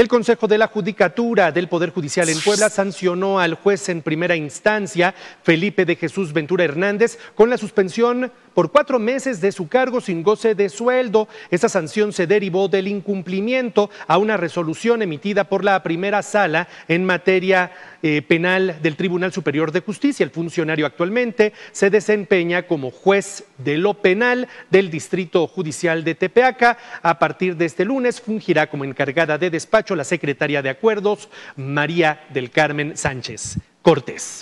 El Consejo de la Judicatura del Poder Judicial en Puebla sancionó al juez en primera instancia, Felipe de Jesús Ventura Hernández, con la suspensión por cuatro meses de su cargo sin goce de sueldo. esa sanción se derivó del incumplimiento a una resolución emitida por la primera sala en materia eh, penal del Tribunal Superior de Justicia. El funcionario actualmente se desempeña como juez de lo penal del Distrito Judicial de Tepeaca. A partir de este lunes fungirá como encargada de despacho la secretaria de Acuerdos, María del Carmen Sánchez Cortés.